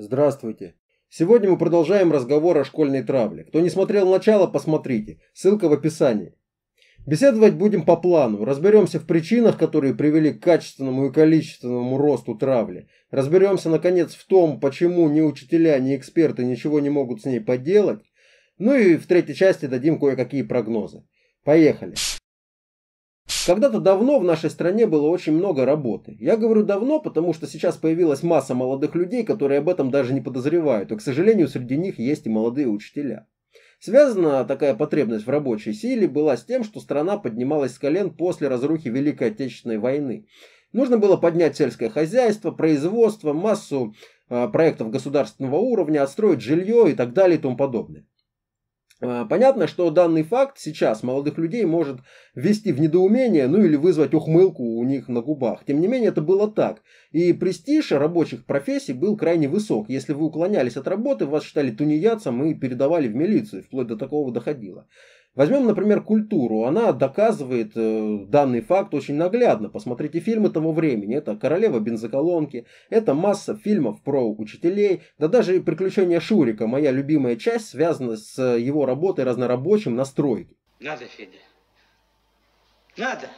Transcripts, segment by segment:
Здравствуйте. Сегодня мы продолжаем разговор о школьной травле. Кто не смотрел начало, посмотрите. Ссылка в описании. Беседовать будем по плану. Разберемся в причинах, которые привели к качественному и количественному росту травли. Разберемся, наконец, в том, почему ни учителя, ни эксперты ничего не могут с ней поделать. Ну и в третьей части дадим кое-какие прогнозы. Поехали. Когда-то давно в нашей стране было очень много работы. Я говорю давно, потому что сейчас появилась масса молодых людей, которые об этом даже не подозревают, и, к сожалению, среди них есть и молодые учителя. Связана такая потребность в рабочей силе была с тем, что страна поднималась с колен после разрухи Великой Отечественной войны. Нужно было поднять сельское хозяйство, производство, массу э, проектов государственного уровня, отстроить жилье и так далее и тому подобное. А, понятно, что данный факт сейчас молодых людей может ввести в недоумение, ну или вызвать ухмылку у них на губах. Тем не менее, это было так. И престиж рабочих профессий был крайне высок. Если вы уклонялись от работы, вас считали тунеядцем и передавали в милицию, вплоть до такого доходило. Возьмем, например, культуру. Она доказывает э, данный факт очень наглядно. Посмотрите фильмы того времени. Это «Королева бензоколонки», это масса фильмов про учителей, да даже «Приключения Шурика», моя любимая часть, связана с его работой разнорабочим на стройке. Надо, Федя, надо.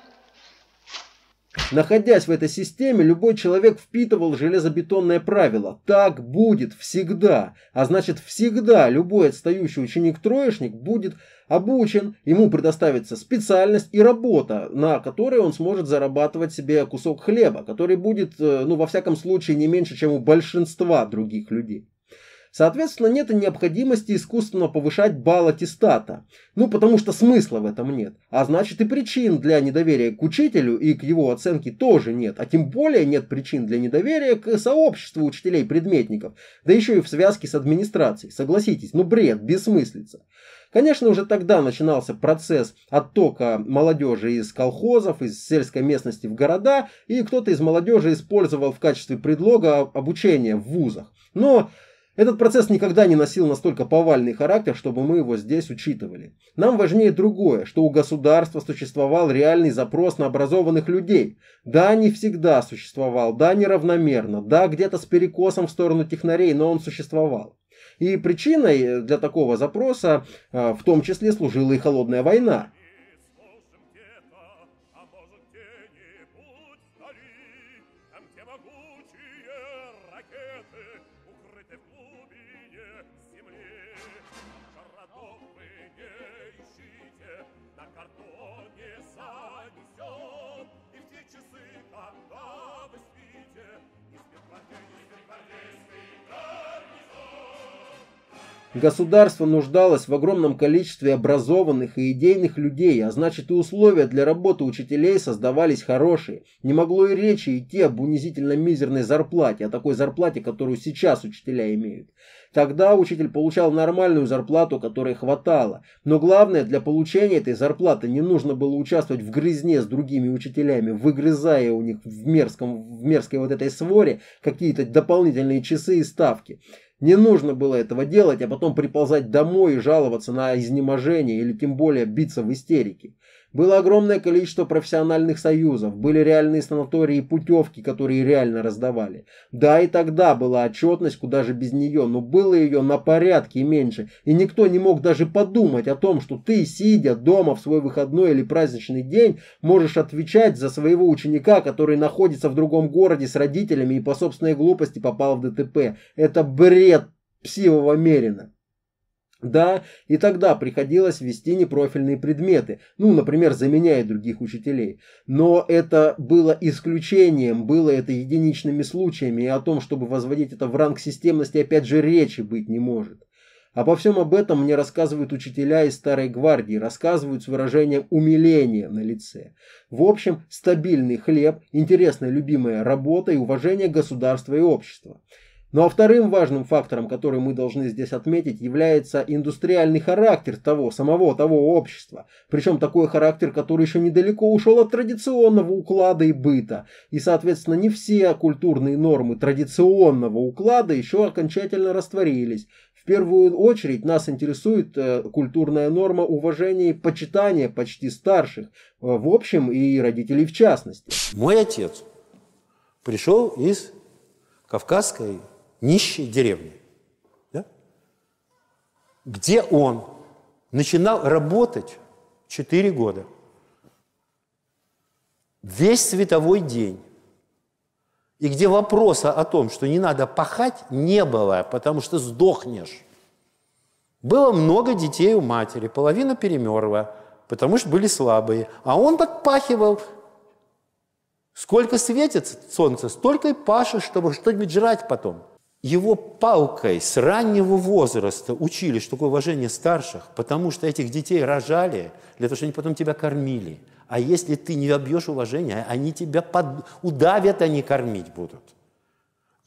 Находясь в этой системе, любой человек впитывал железобетонное правило. Так будет всегда. А значит, всегда любой отстающий ученик-троечник будет обучен, ему предоставится специальность и работа, на которой он сможет зарабатывать себе кусок хлеба, который будет, э, ну, во всяком случае, не меньше, чем у большинства других людей. Соответственно, нет необходимости искусственно повышать балл аттестата. Ну, потому что смысла в этом нет. А значит и причин для недоверия к учителю и к его оценке тоже нет. А тем более нет причин для недоверия к сообществу учителей-предметников. Да еще и в связке с администрацией. Согласитесь, ну бред, бессмыслица. Конечно, уже тогда начинался процесс оттока молодежи из колхозов, из сельской местности в города, и кто-то из молодежи использовал в качестве предлога обучение в вузах. Но этот процесс никогда не носил настолько повальный характер, чтобы мы его здесь учитывали. Нам важнее другое, что у государства существовал реальный запрос на образованных людей. Да, не всегда существовал, да, неравномерно, да, где-то с перекосом в сторону технарей, но он существовал. И причиной для такого запроса а, в том числе служила и холодная война. Государство нуждалось в огромном количестве образованных и идейных людей, а значит и условия для работы учителей создавались хорошие. Не могло и речи идти об унизительно мизерной зарплате, о такой зарплате, которую сейчас учителя имеют. Тогда учитель получал нормальную зарплату, которой хватало. Но главное, для получения этой зарплаты не нужно было участвовать в грызне с другими учителями, выгрызая у них в, мерзком, в мерзкой вот этой своре какие-то дополнительные часы и ставки. Не нужно было этого делать, а потом приползать домой и жаловаться на изнеможение или тем более биться в истерике. Было огромное количество профессиональных союзов, были реальные санатории и путевки, которые реально раздавали. Да, и тогда была отчетность, куда же без нее, но было ее на порядке меньше, и никто не мог даже подумать о том, что ты, сидя дома в свой выходной или праздничный день, можешь отвечать за своего ученика, который находится в другом городе с родителями и по собственной глупости попал в ДТП. Это бред псивого Мерина. Да, и тогда приходилось вести непрофильные предметы, ну, например, заменяя других учителей. Но это было исключением, было это единичными случаями, и о том, чтобы возводить это в ранг системности, опять же, речи быть не может. Обо а всем об этом мне рассказывают учителя из Старой Гвардии, рассказывают с выражением умиления на лице. В общем, стабильный хлеб, интересная любимая работа и уважение государства и общества. Ну а вторым важным фактором, который мы должны здесь отметить, является индустриальный характер того, самого того общества. Причем такой характер, который еще недалеко ушел от традиционного уклада и быта. И, соответственно, не все культурные нормы традиционного уклада еще окончательно растворились. В первую очередь нас интересует э, культурная норма уважения и почитания почти старших, э, в общем и родителей в частности. Мой отец пришел из Кавказской нищей деревни, да? где он начинал работать 4 года, весь световой день, и где вопроса о том, что не надо пахать, не было, потому что сдохнешь. Было много детей у матери, половина перемерла, потому что были слабые. А он так пахивал, Сколько светит солнце, столько и пашешь, чтобы что-нибудь жрать потом его палкой с раннего возраста учили, что такое уважение старших, потому что этих детей рожали для того, чтобы они потом тебя кормили. А если ты не обьешь уважения, они тебя под... удавят, они кормить будут.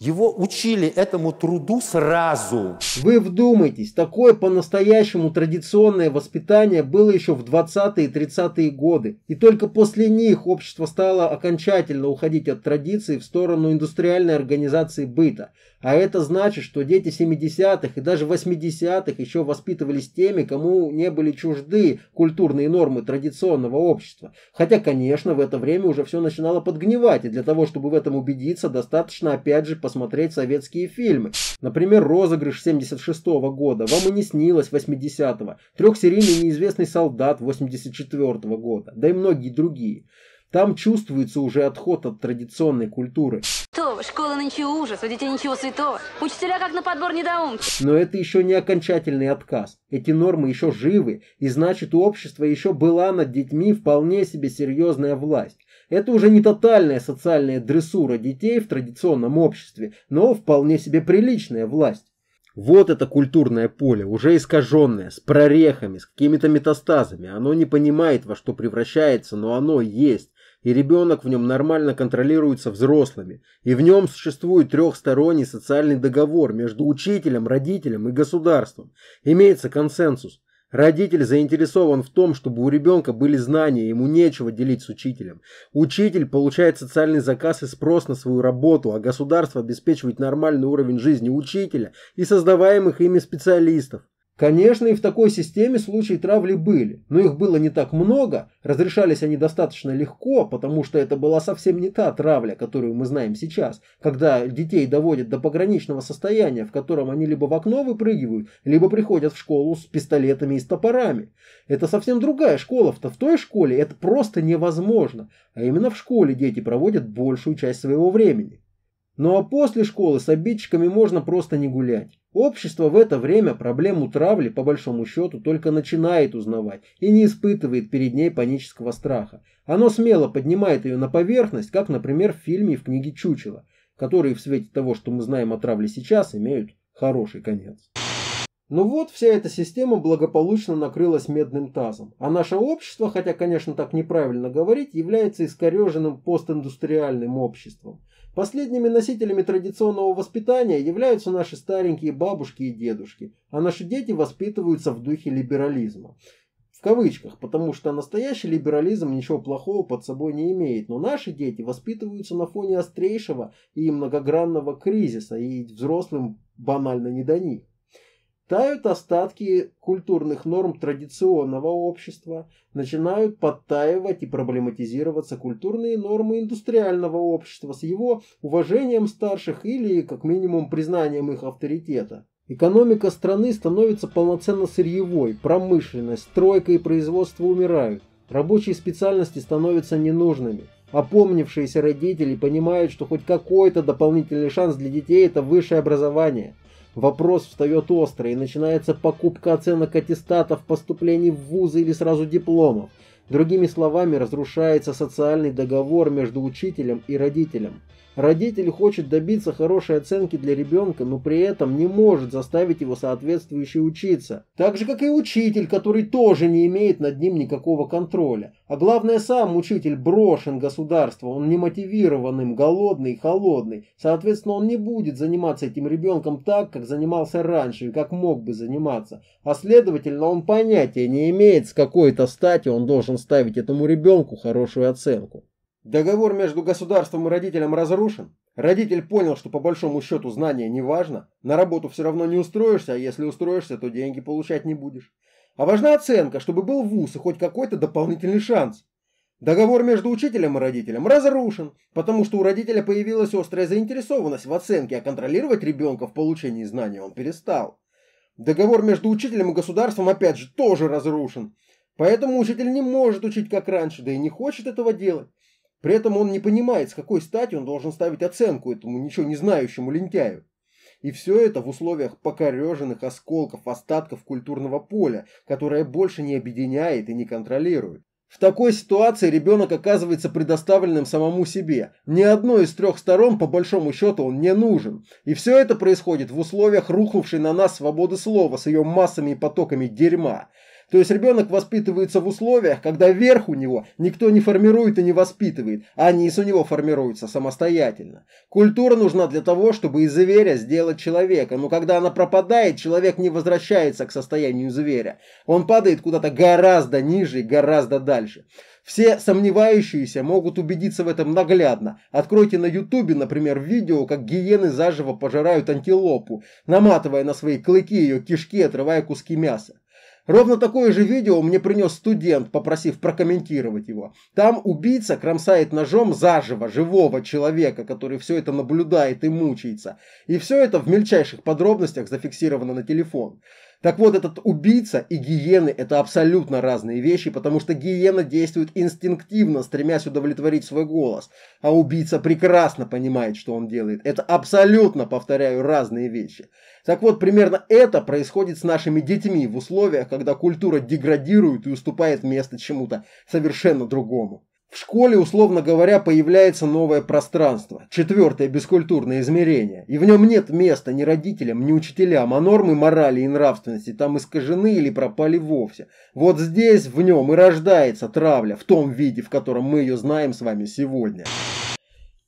Его учили этому труду сразу. Вы вдумайтесь, такое по-настоящему традиционное воспитание было еще в 20-е и 30-е годы. И только после них общество стало окончательно уходить от традиций в сторону индустриальной организации быта. А это значит, что дети 70-х и даже 80-х еще воспитывались теми, кому не были чужды культурные нормы традиционного общества. Хотя, конечно, в это время уже все начинало подгнивать, и для того, чтобы в этом убедиться, достаточно опять же посмотреть посмотреть советские фильмы. Например, «Розыгрыш» 76 года, «Вам и не снилось» 80-го, трехсерийный «Неизвестный солдат» 84 года, да и многие другие. Там чувствуется уже отход от традиционной культуры. То, школа нынче ужас, у детей ничего святого. Учителя как на подбор недоумки. Но это еще не окончательный отказ. Эти нормы еще живы, и значит у общества еще была над детьми вполне себе серьезная власть. Это уже не тотальная социальная дрессура детей в традиционном обществе, но вполне себе приличная власть. Вот это культурное поле, уже искаженное, с прорехами, с какими-то метастазами. Оно не понимает, во что превращается, но оно есть. И ребенок в нем нормально контролируется взрослыми. И в нем существует трехсторонний социальный договор между учителем, родителем и государством. Имеется консенсус. Родитель заинтересован в том, чтобы у ребенка были знания, ему нечего делить с учителем. Учитель получает социальный заказ и спрос на свою работу, а государство обеспечивает нормальный уровень жизни учителя и создаваемых ими специалистов. Конечно, и в такой системе случаи травли были, но их было не так много, разрешались они достаточно легко, потому что это была совсем не та травля, которую мы знаем сейчас, когда детей доводят до пограничного состояния, в котором они либо в окно выпрыгивают, либо приходят в школу с пистолетами и с топорами. Это совсем другая школа, в той школе это просто невозможно, а именно в школе дети проводят большую часть своего времени. Ну а после школы с обидчиками можно просто не гулять. Общество в это время проблему травли, по большому счету, только начинает узнавать и не испытывает перед ней панического страха. Оно смело поднимает ее на поверхность, как, например, в фильме и в книге Чучела, которые в свете того, что мы знаем о травле сейчас, имеют хороший конец. Ну вот вся эта система благополучно накрылась медным тазом, а наше общество, хотя, конечно, так неправильно говорить, является искореженным постиндустриальным обществом – Последними носителями традиционного воспитания являются наши старенькие бабушки и дедушки, а наши дети воспитываются в духе либерализма. В кавычках, потому что настоящий либерализм ничего плохого под собой не имеет, но наши дети воспитываются на фоне острейшего и многогранного кризиса, и взрослым банально не до них. Тают остатки культурных норм традиционного общества, начинают подтаивать и проблематизироваться культурные нормы индустриального общества с его уважением старших или, как минимум, признанием их авторитета. Экономика страны становится полноценно сырьевой, промышленность, стройка и производство умирают, рабочие специальности становятся ненужными. Опомнившиеся родители понимают, что хоть какой-то дополнительный шанс для детей – это высшее образование – Вопрос встает острый, и начинается покупка оценок аттестатов, поступлений в вузы или сразу дипломов. Другими словами, разрушается социальный договор между учителем и родителем. Родитель хочет добиться хорошей оценки для ребенка, но при этом не может заставить его соответствующе учиться. Так же, как и учитель, который тоже не имеет над ним никакого контроля. А главное, сам учитель брошен государством, он не мотивированным, голодный и холодный. Соответственно, он не будет заниматься этим ребенком так, как занимался раньше и как мог бы заниматься. А следовательно, он понятия не имеет, с какой-то стати он должен ставить этому ребенку хорошую оценку. Договор между государством и родителем разрушен. Родитель понял, что по большому счету знание не важно. На работу все равно не устроишься, а если устроишься, то деньги получать не будешь. А важна оценка, чтобы был вуз и хоть какой-то дополнительный шанс. Договор между учителем и родителем разрушен, потому что у родителя появилась острая заинтересованность в оценке, а контролировать ребенка в получении знаний он перестал. Договор между учителем и государством опять же тоже разрушен, поэтому учитель не может учить как раньше, да и не хочет этого делать. При этом он не понимает, с какой стати он должен ставить оценку этому ничего не знающему лентяю. И все это в условиях покореженных осколков, остатков культурного поля, которое больше не объединяет и не контролирует. В такой ситуации ребенок оказывается предоставленным самому себе. Ни одной из трех сторон, по большому счету, он не нужен. И все это происходит в условиях рухнувшей на нас свободы слова с ее массами и потоками дерьма. То есть ребенок воспитывается в условиях, когда верх у него никто не формирует и не воспитывает, а низ у него формируется самостоятельно. Культура нужна для того, чтобы из зверя сделать человека, но когда она пропадает, человек не возвращается к состоянию зверя. Он падает куда-то гораздо ниже и гораздо дальше. Все сомневающиеся могут убедиться в этом наглядно. Откройте на ютубе, например, видео, как гиены заживо пожирают антилопу, наматывая на свои клыки ее кишки, отрывая куски мяса. Ровно такое же видео мне принес студент, попросив прокомментировать его. Там убийца кромсает ножом заживо живого человека, который все это наблюдает и мучается. И все это в мельчайших подробностях зафиксировано на телефон. Так вот, этот убийца и гиены – это абсолютно разные вещи, потому что гиена действует инстинктивно, стремясь удовлетворить свой голос, а убийца прекрасно понимает, что он делает. Это абсолютно, повторяю, разные вещи. Так вот, примерно это происходит с нашими детьми в условиях, когда культура деградирует и уступает место чему-то совершенно другому. В школе, условно говоря, появляется новое пространство, четвертое бескультурное измерение, и в нем нет места ни родителям, ни учителям, а нормы морали и нравственности там искажены или пропали вовсе. Вот здесь, в нем и рождается травля, в том виде, в котором мы ее знаем с вами сегодня.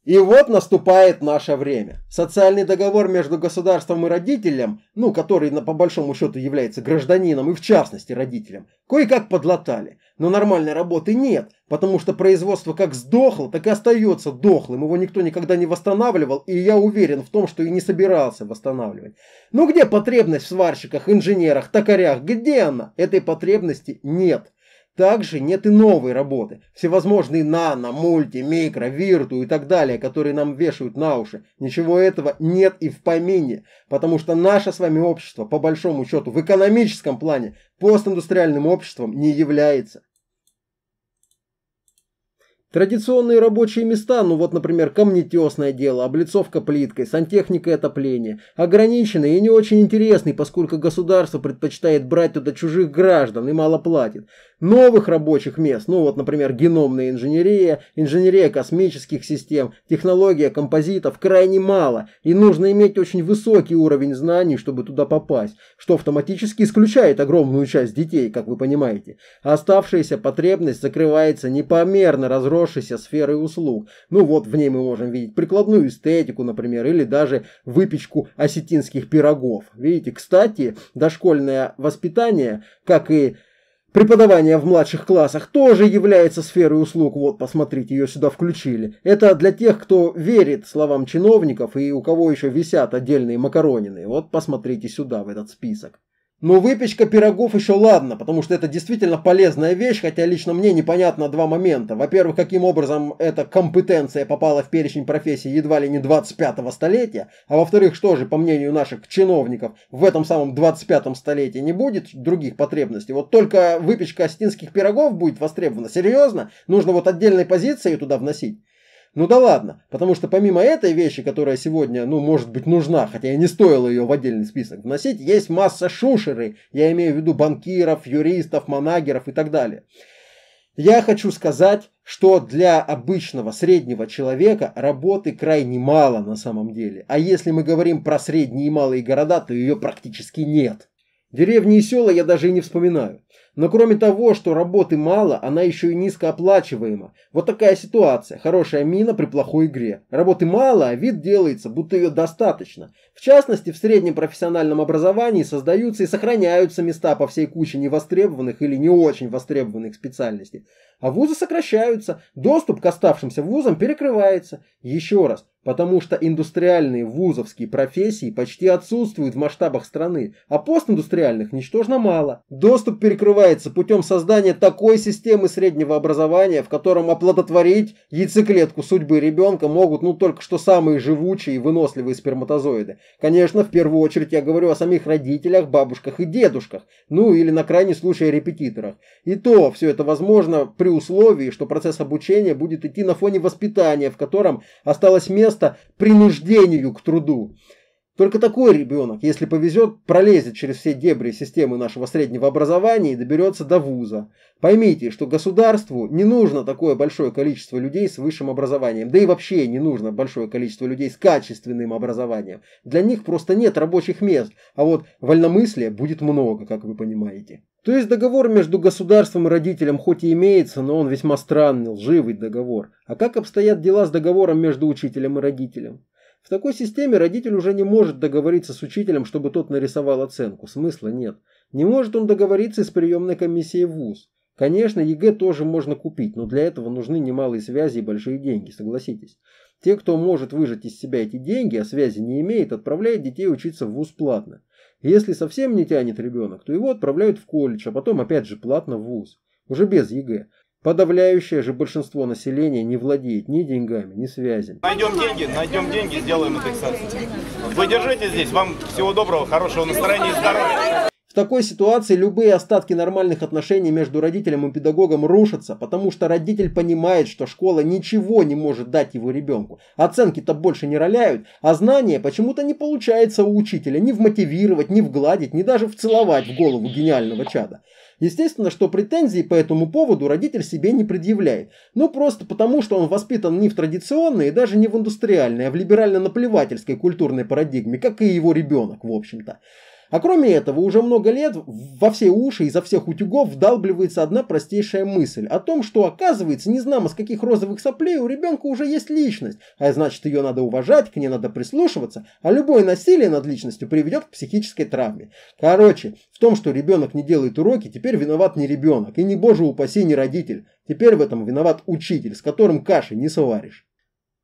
И вот наступает наше время. Социальный договор между государством и родителем, ну, который на по большому счету является гражданином и в частности родителем, кое-как подлатали. Но нормальной работы нет, потому что производство как сдохло, так и остается дохлым. Его никто никогда не восстанавливал, и я уверен в том, что и не собирался восстанавливать. Ну где потребность в сварщиках, инженерах, токарях? Где она? Этой потребности нет. Также нет и новой работы. Всевозможные нано, мульти, микро, вирту и так далее, которые нам вешают на уши. Ничего этого нет и в помине. Потому что наше с вами общество, по большому счету, в экономическом плане, постиндустриальным обществом не является. Традиционные рабочие места, ну вот, например, камнетесное дело, облицовка плиткой, сантехника и отопление, ограничены и не очень интересны, поскольку государство предпочитает брать туда чужих граждан и мало платит новых рабочих мест, ну вот, например, геномная инженерия, инженерия космических систем, технология композитов крайне мало, и нужно иметь очень высокий уровень знаний, чтобы туда попасть, что автоматически исключает огромную часть детей, как вы понимаете. А оставшаяся потребность закрывается непомерно разросшейся сферой услуг. Ну вот, в ней мы можем видеть прикладную эстетику, например, или даже выпечку осетинских пирогов. Видите, кстати, дошкольное воспитание, как и Преподавание в младших классах тоже является сферой услуг. Вот, посмотрите, ее сюда включили. Это для тех, кто верит словам чиновников и у кого еще висят отдельные макаронины. Вот посмотрите сюда, в этот список. Но выпечка пирогов еще ладно, потому что это действительно полезная вещь, хотя лично мне непонятно два момента. Во-первых, каким образом эта компетенция попала в перечень профессий едва ли не 25-го столетия, а во-вторых, что же, по мнению наших чиновников, в этом самом 25-м столетии не будет других потребностей. Вот только выпечка остинских пирогов будет востребована. Серьезно? Нужно вот отдельной позиции туда вносить? Ну да ладно, потому что помимо этой вещи, которая сегодня, ну, может быть нужна, хотя и не стоило ее в отдельный список вносить, есть масса шушеры, я имею в виду банкиров, юристов, манагеров и так далее. Я хочу сказать, что для обычного среднего человека работы крайне мало на самом деле. А если мы говорим про средние и малые города, то ее практически нет. Деревни и села я даже и не вспоминаю. Но кроме того, что работы мало, она еще и низкооплачиваема. Вот такая ситуация. Хорошая мина при плохой игре. Работы мало, а вид делается, будто ее достаточно. В частности, в среднем профессиональном образовании создаются и сохраняются места по всей куче невостребованных или не очень востребованных специальностей. А вузы сокращаются, доступ к оставшимся вузам перекрывается. Еще раз, потому что индустриальные вузовские профессии почти отсутствуют в масштабах страны, а постиндустриальных ничтожно мало. Доступ перекрывается путем создания такой системы среднего образования, в котором оплодотворить яйцеклетку судьбы ребенка могут ну только что самые живучие и выносливые сперматозоиды. Конечно, в первую очередь я говорю о самих родителях, бабушках и дедушках, ну или на крайний случай о репетиторах. И то все это возможно при условии, что процесс обучения будет идти на фоне воспитания, в котором осталось место место принуждению к труду. Только такой ребенок, если повезет, пролезет через все дебри системы нашего среднего образования и доберется до вуза. Поймите, что государству не нужно такое большое количество людей с высшим образованием, да и вообще не нужно большое количество людей с качественным образованием. Для них просто нет рабочих мест, а вот вольномыслия будет много, как вы понимаете. То есть договор между государством и родителем хоть и имеется, но он весьма странный, лживый договор. А как обстоят дела с договором между учителем и родителем? В такой системе родитель уже не может договориться с учителем, чтобы тот нарисовал оценку. Смысла нет. Не может он договориться с приемной комиссией ВУЗ. Конечно, ЕГЭ тоже можно купить, но для этого нужны немалые связи и большие деньги, согласитесь. Те, кто может выжать из себя эти деньги, а связи не имеет, отправляет детей учиться в ВУЗ платно. Если совсем не тянет ребенок, то его отправляют в колледж, а потом опять же платно в вуз, уже без ЕГЭ. Подавляющее же большинство населения не владеет ни деньгами, ни связями. Найдем деньги, найдем деньги, сделаем индексацию. Вы держите здесь, вам всего доброго, хорошего настроения и здоровья такой ситуации любые остатки нормальных отношений между родителем и педагогом рушатся, потому что родитель понимает, что школа ничего не может дать его ребенку. Оценки-то больше не роляют, а знания почему-то не получается у учителя ни вмотивировать, ни вгладить, ни даже вцеловать в голову гениального чада. Естественно, что претензий по этому поводу родитель себе не предъявляет. Ну просто потому, что он воспитан не в традиционной и даже не в индустриальной, а в либерально-наплевательской культурной парадигме, как и его ребенок, в общем-то. А кроме этого, уже много лет во все уши и за всех утюгов вдалбливается одна простейшая мысль о том, что оказывается, не знамо с каких розовых соплей у ребенка уже есть личность, а значит ее надо уважать, к ней надо прислушиваться, а любое насилие над личностью приведет к психической травме. Короче, в том, что ребенок не делает уроки, теперь виноват не ребенок, и не боже упаси, не родитель. Теперь в этом виноват учитель, с которым каши не сваришь.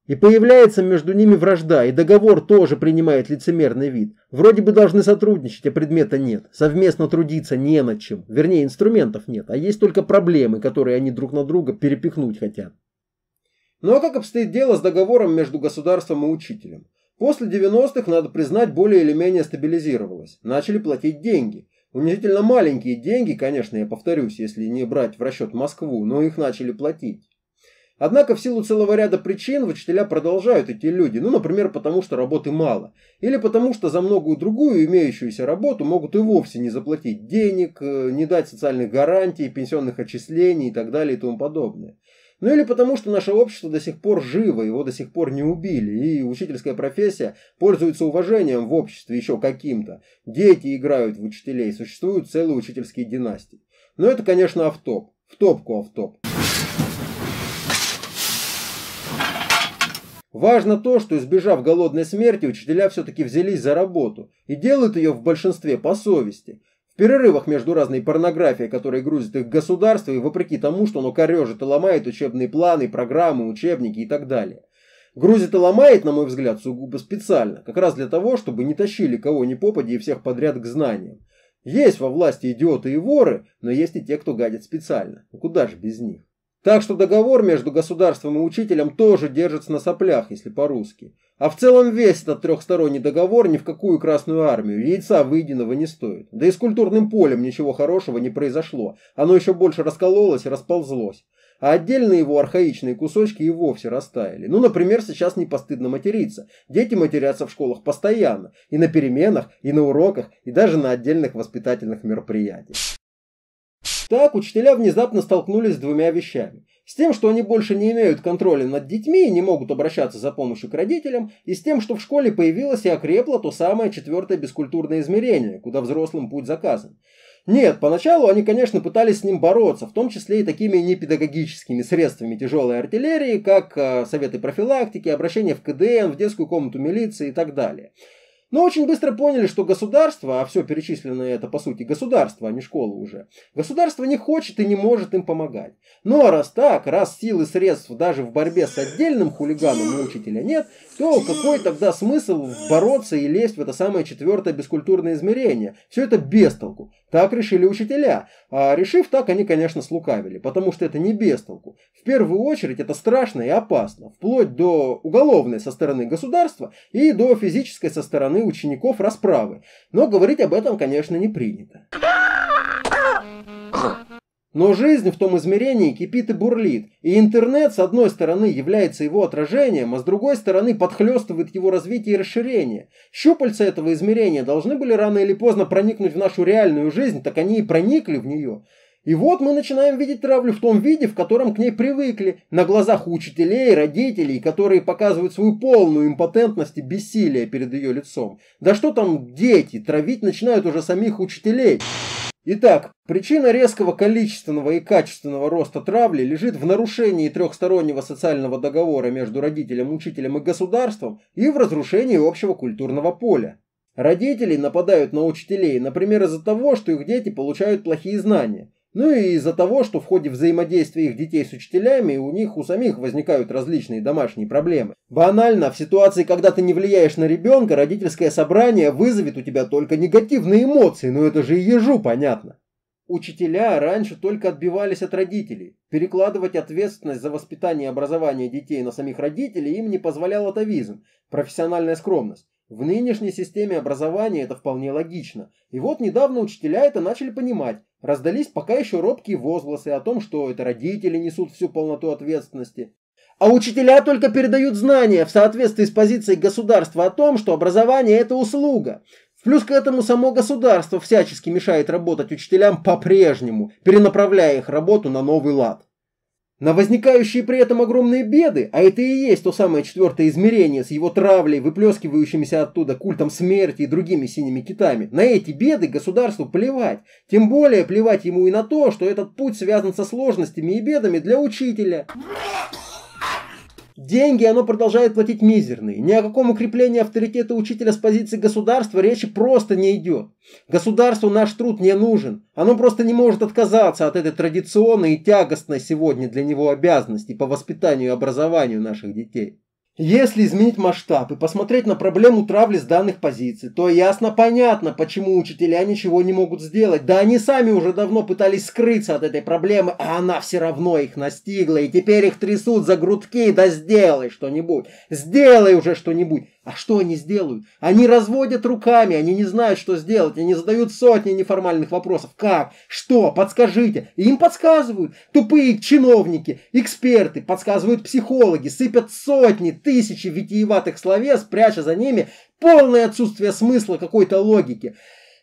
И появляется между ними вражда, и договор тоже принимает лицемерный вид. Вроде бы должны сотрудничать, а предмета нет. Совместно трудиться не над чем. Вернее, инструментов нет, а есть только проблемы, которые они друг на друга перепихнуть хотят. Ну а как обстоит дело с договором между государством и учителем? После 90-х, надо признать, более или менее стабилизировалось. Начали платить деньги. Унизительно маленькие деньги, конечно, я повторюсь, если не брать в расчет Москву, но их начали платить. Однако в силу целого ряда причин в учителя продолжают эти люди, ну, например, потому что работы мало, или потому что за многую другую имеющуюся работу могут и вовсе не заплатить денег, э, не дать социальных гарантий, пенсионных отчислений и так далее и тому подобное. Ну или потому, что наше общество до сих пор живо, его до сих пор не убили, и учительская профессия пользуется уважением в обществе еще каким-то. Дети играют в учителей, существуют целые учительские династии. Но это, конечно, автоп, в топку автоп. Важно то, что избежав голодной смерти, учителя все-таки взялись за работу и делают ее в большинстве по совести. В перерывах между разной порнографией, которая грузит их государство, и вопреки тому, что оно корежит и ломает учебные планы, программы, учебники и так далее. Грузит и ломает, на мой взгляд, сугубо специально, как раз для того, чтобы не тащили кого ни попади и всех подряд к знаниям. Есть во власти идиоты и воры, но есть и те, кто гадит специально. Ну, куда же без них? Так что договор между государством и учителем тоже держится на соплях, если по-русски. А в целом весь этот трехсторонний договор ни в какую Красную Армию яйца выеденного не стоит. Да и с культурным полем ничего хорошего не произошло. Оно еще больше раскололось и расползлось. А отдельные его архаичные кусочки и вовсе растаяли. Ну, например, сейчас не постыдно материться. Дети матерятся в школах постоянно. И на переменах, и на уроках, и даже на отдельных воспитательных мероприятиях. Так учителя внезапно столкнулись с двумя вещами. С тем, что они больше не имеют контроля над детьми и не могут обращаться за помощью к родителям, и с тем, что в школе появилось и окрепло то самое четвертое бескультурное измерение, куда взрослым путь заказан. Нет, поначалу они, конечно, пытались с ним бороться, в том числе и такими непедагогическими средствами тяжелой артиллерии, как э, советы профилактики, обращение в КДН, в детскую комнату милиции и так далее. Но очень быстро поняли, что государство, а все перечисленное это по сути государство, а не школа уже, государство не хочет и не может им помогать. Ну а раз так, раз сил и средств даже в борьбе с отдельным хулиганом у учителя нет, то какой тогда смысл бороться и лезть в это самое четвертое бескультурное измерение? Все это без толку. Так решили учителя. А решив так, они, конечно, слукавили, потому что это не бестолку. В первую очередь это страшно и опасно, вплоть до уголовной со стороны государства и до физической со стороны учеников расправы. Но говорить об этом, конечно, не принято. Но жизнь в том измерении кипит и бурлит, и интернет с одной стороны является его отражением, а с другой стороны подхлестывает его развитие и расширение. Щупальца этого измерения должны были рано или поздно проникнуть в нашу реальную жизнь, так они и проникли в нее. И вот мы начинаем видеть травлю в том виде, в котором к ней привыкли, на глазах у учителей, родителей, которые показывают свою полную импотентность и бессилие перед ее лицом. Да что там дети, травить начинают уже самих учителей. Итак, причина резкого количественного и качественного роста травли лежит в нарушении трехстороннего социального договора между родителем, учителем и государством и в разрушении общего культурного поля. Родители нападают на учителей, например, из-за того, что их дети получают плохие знания – ну и из-за того, что в ходе взаимодействия их детей с учителями у них у самих возникают различные домашние проблемы. Банально, в ситуации, когда ты не влияешь на ребенка, родительское собрание вызовет у тебя только негативные эмоции, но это же и ежу понятно. Учителя раньше только отбивались от родителей. Перекладывать ответственность за воспитание и образование детей на самих родителей им не позволял атовизм, профессиональная скромность. В нынешней системе образования это вполне логично. И вот недавно учителя это начали понимать Раздались пока еще робкие возгласы о том, что это родители несут всю полноту ответственности. А учителя только передают знания в соответствии с позицией государства о том, что образование – это услуга. Плюс к этому само государство всячески мешает работать учителям по-прежнему, перенаправляя их работу на новый лад. На возникающие при этом огромные беды, а это и есть то самое четвертое измерение с его травлей, выплескивающимися оттуда культом смерти и другими синими китами, на эти беды государству плевать. Тем более плевать ему и на то, что этот путь связан со сложностями и бедами для учителя. Деньги оно продолжает платить мизерные. Ни о каком укреплении авторитета учителя с позиции государства речи просто не идет. Государству наш труд не нужен. Оно просто не может отказаться от этой традиционной и тягостной сегодня для него обязанности по воспитанию и образованию наших детей. Если изменить масштаб и посмотреть на проблему травли с данных позиций, то ясно понятно, почему учителя ничего не могут сделать. Да они сами уже давно пытались скрыться от этой проблемы, а она все равно их настигла, и теперь их трясут за грудки, да сделай что-нибудь, сделай уже что-нибудь. А что они сделают? Они разводят руками, они не знают, что сделать, они задают сотни неформальных вопросов. Как? Что? Подскажите. И им подсказывают. Тупые чиновники, эксперты, подсказывают психологи, сыпят сотни, тысячи витиеватых словес, пряча за ними полное отсутствие смысла какой-то логики.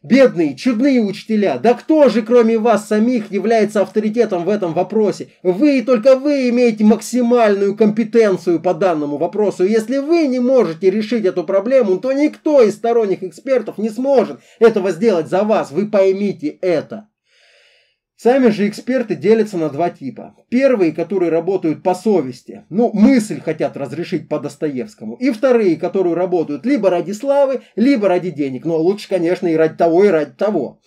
Бедные, чудные учителя, да кто же, кроме вас самих, является авторитетом в этом вопросе? Вы и только вы имеете максимальную компетенцию по данному вопросу. Если вы не можете решить эту проблему, то никто из сторонних экспертов не сможет этого сделать за вас. Вы поймите это. Сами же эксперты делятся на два типа. Первые, которые работают по совести, ну, мысль хотят разрешить по Достоевскому. И вторые, которые работают либо ради славы, либо ради денег. Но ну, а лучше, конечно, и ради того, и ради того.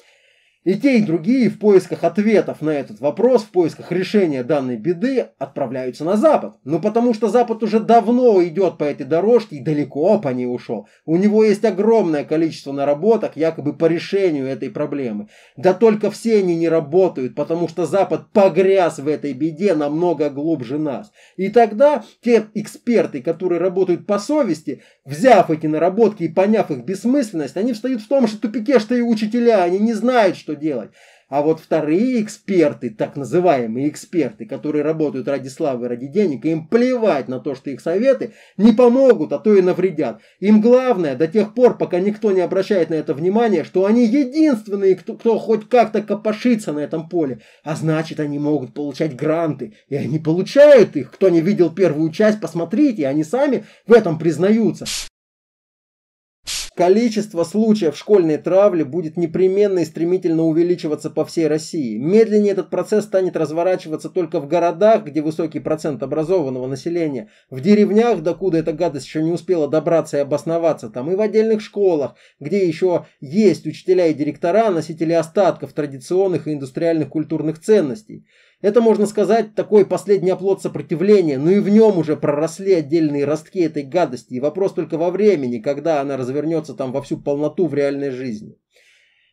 И те, и другие в поисках ответов на этот вопрос, в поисках решения данной беды отправляются на Запад. Ну потому что Запад уже давно идет по этой дорожке и далеко по ней ушел. У него есть огромное количество наработок якобы по решению этой проблемы. Да только все они не работают, потому что Запад погряз в этой беде намного глубже нас. И тогда те эксперты, которые работают по совести, взяв эти наработки и поняв их бессмысленность, они встают в том же тупике, что и учителя. Они не знают, что что делать. А вот вторые эксперты, так называемые эксперты, которые работают ради славы, ради денег, им плевать на то, что их советы не помогут, а то и навредят. Им главное до тех пор, пока никто не обращает на это внимания, что они единственные, кто, кто хоть как-то копошится на этом поле. А значит, они могут получать гранты. И они получают их. Кто не видел первую часть, посмотрите, они сами в этом признаются. Количество случаев школьной травли будет непременно и стремительно увеличиваться по всей России. Медленнее этот процесс станет разворачиваться только в городах, где высокий процент образованного населения, в деревнях, докуда эта гадость еще не успела добраться и обосноваться, там и в отдельных школах, где еще есть учителя и директора, носители остатков традиционных и индустриальных культурных ценностей. Это, можно сказать, такой последний оплот сопротивления, но и в нем уже проросли отдельные ростки этой гадости, и вопрос только во времени, когда она развернется там во всю полноту в реальной жизни.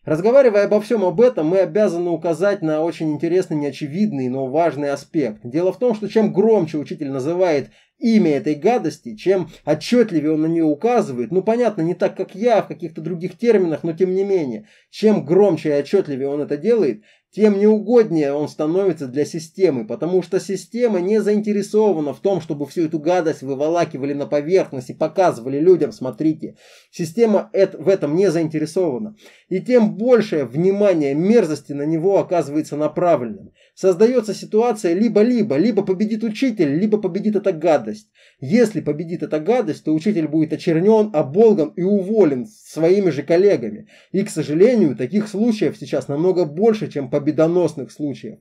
Разговаривая обо всем об этом, мы обязаны указать на очень интересный, неочевидный, но важный аспект. Дело в том, что чем громче учитель называет имя этой гадости, чем отчетливее он на нее указывает, ну понятно, не так как я, а в каких-то других терминах, но тем не менее, чем громче и отчетливее он это делает, тем неугоднее он становится для системы, потому что система не заинтересована в том, чтобы всю эту гадость выволакивали на поверхность и показывали людям, смотрите. Система в этом не заинтересована. И тем большее внимание мерзости на него оказывается направленным. Создается ситуация либо-либо, либо победит учитель, либо победит эта гадость. Если победит эта гадость, то учитель будет очернен, оболган и уволен своими же коллегами. И, к сожалению, таких случаев сейчас намного больше, чем победоносных случаев.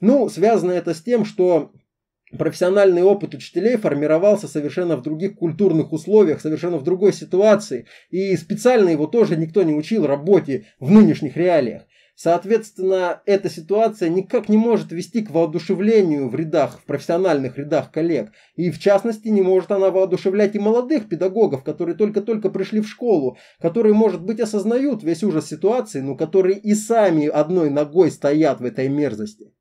Ну, связано это с тем, что профессиональный опыт учителей формировался совершенно в других культурных условиях, совершенно в другой ситуации. И специально его тоже никто не учил работе в нынешних реалиях. Соответственно, эта ситуация никак не может вести к воодушевлению в рядах, в профессиональных рядах коллег. И в частности, не может она воодушевлять и молодых педагогов, которые только-только пришли в школу, которые, может быть, осознают весь ужас ситуации, но которые и сами одной ногой стоят в этой мерзости.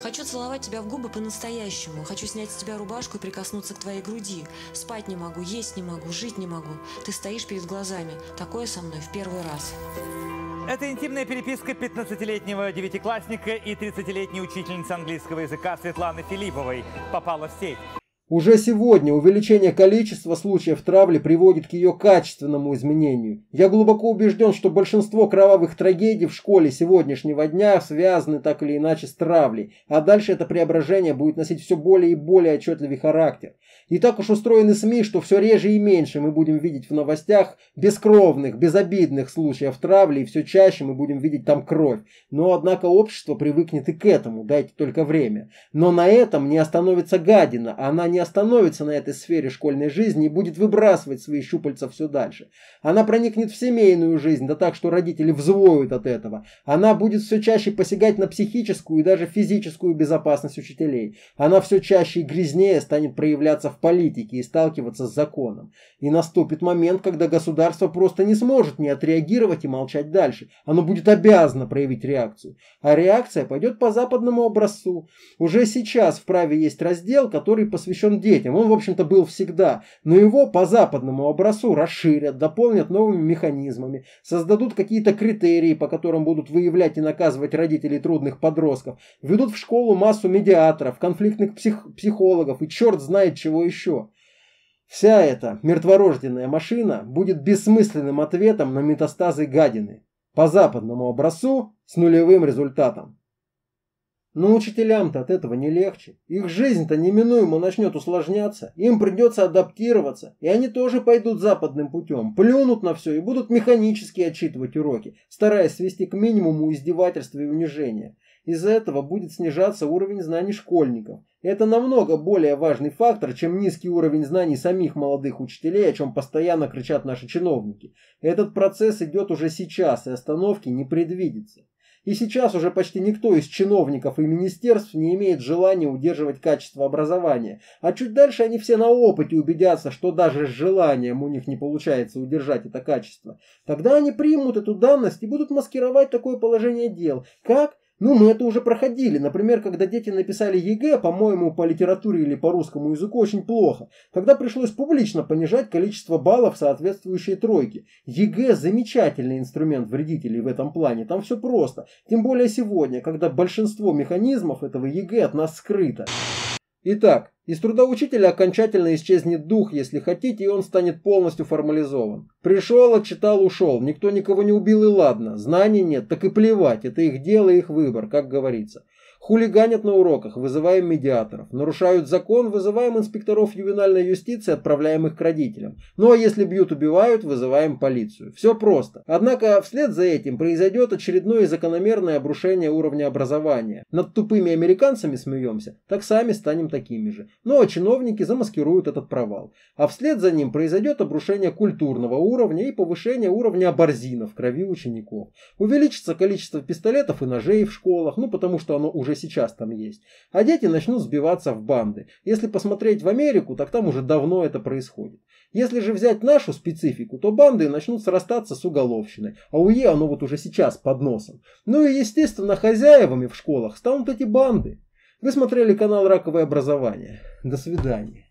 Хочу целовать тебя в губы по-настоящему. Хочу снять с тебя рубашку и прикоснуться к твоей груди. Спать не могу, есть не могу, жить не могу. Ты стоишь перед глазами. Такое со мной в первый раз. Это интимная переписка 15-летнего девятиклассника и 30-летней учительницы английского языка Светланы Филипповой. Попала в сеть. Уже сегодня увеличение количества случаев травли приводит к ее качественному изменению. Я глубоко убежден, что большинство кровавых трагедий в школе сегодняшнего дня связаны так или иначе с травлей, а дальше это преображение будет носить все более и более отчетливый характер. И так уж устроены СМИ, что все реже и меньше мы будем видеть в новостях бескровных, безобидных случаев травли, и все чаще мы будем видеть там кровь. Но однако общество привыкнет и к этому, дайте только время. Но на этом не остановится гадина, она не не остановится на этой сфере школьной жизни и будет выбрасывать свои щупальца все дальше. Она проникнет в семейную жизнь, да так, что родители взвоют от этого. Она будет все чаще посягать на психическую и даже физическую безопасность учителей. Она все чаще и грязнее станет проявляться в политике и сталкиваться с законом. И наступит момент, когда государство просто не сможет не отреагировать и молчать дальше. Оно будет обязано проявить реакцию. А реакция пойдет по западному образцу. Уже сейчас в праве есть раздел, который посвящен посвящен детям. Он, в общем-то, был всегда. Но его по западному образцу расширят, дополнят новыми механизмами, создадут какие-то критерии, по которым будут выявлять и наказывать родителей трудных подростков, ведут в школу массу медиаторов, конфликтных псих психологов и черт знает чего еще. Вся эта мертворожденная машина будет бессмысленным ответом на метастазы гадины. По западному образцу с нулевым результатом. Но учителям-то от этого не легче. Их жизнь-то неминуемо начнет усложняться. Им придется адаптироваться. И они тоже пойдут западным путем. Плюнут на все и будут механически отчитывать уроки, стараясь свести к минимуму издевательства и унижения. Из-за этого будет снижаться уровень знаний школьников. Это намного более важный фактор, чем низкий уровень знаний самих молодых учителей, о чем постоянно кричат наши чиновники. Этот процесс идет уже сейчас, и остановки не предвидится. И сейчас уже почти никто из чиновников и министерств не имеет желания удерживать качество образования. А чуть дальше они все на опыте убедятся, что даже с желанием у них не получается удержать это качество. Тогда они примут эту данность и будут маскировать такое положение дел. Как? Ну, мы это уже проходили. Например, когда дети написали ЕГЭ, по-моему, по литературе или по русскому языку очень плохо. Тогда пришлось публично понижать количество баллов соответствующей тройки. ЕГЭ – замечательный инструмент вредителей в этом плане. Там все просто. Тем более сегодня, когда большинство механизмов этого ЕГЭ от нас скрыто. Итак, из трудоучителя окончательно исчезнет дух, если хотите, и он станет полностью формализован. Пришел, отчитал, ушел. Никто никого не убил и ладно. Знаний нет, так и плевать. Это их дело, их выбор, как говорится. Хулиганят на уроках, вызываем медиаторов. Нарушают закон, вызываем инспекторов ювенальной юстиции, отправляем их к родителям. Ну а если бьют, убивают, вызываем полицию. Все просто. Однако вслед за этим произойдет очередное закономерное обрушение уровня образования. Над тупыми американцами смеемся, так сами станем такими же. Ну а чиновники замаскируют этот провал. А вслед за ним произойдет обрушение культурного уровня и повышение уровня оборзина в крови учеников. Увеличится количество пистолетов и ножей в школах, ну потому что оно уже уже сейчас там есть. А дети начнут сбиваться в банды. Если посмотреть в Америку, так там уже давно это происходит. Если же взять нашу специфику, то банды начнут срастаться с уголовщиной. А у Е оно вот уже сейчас под носом. Ну и естественно хозяевами в школах станут эти банды. Вы смотрели канал «Раковое образование». До свидания.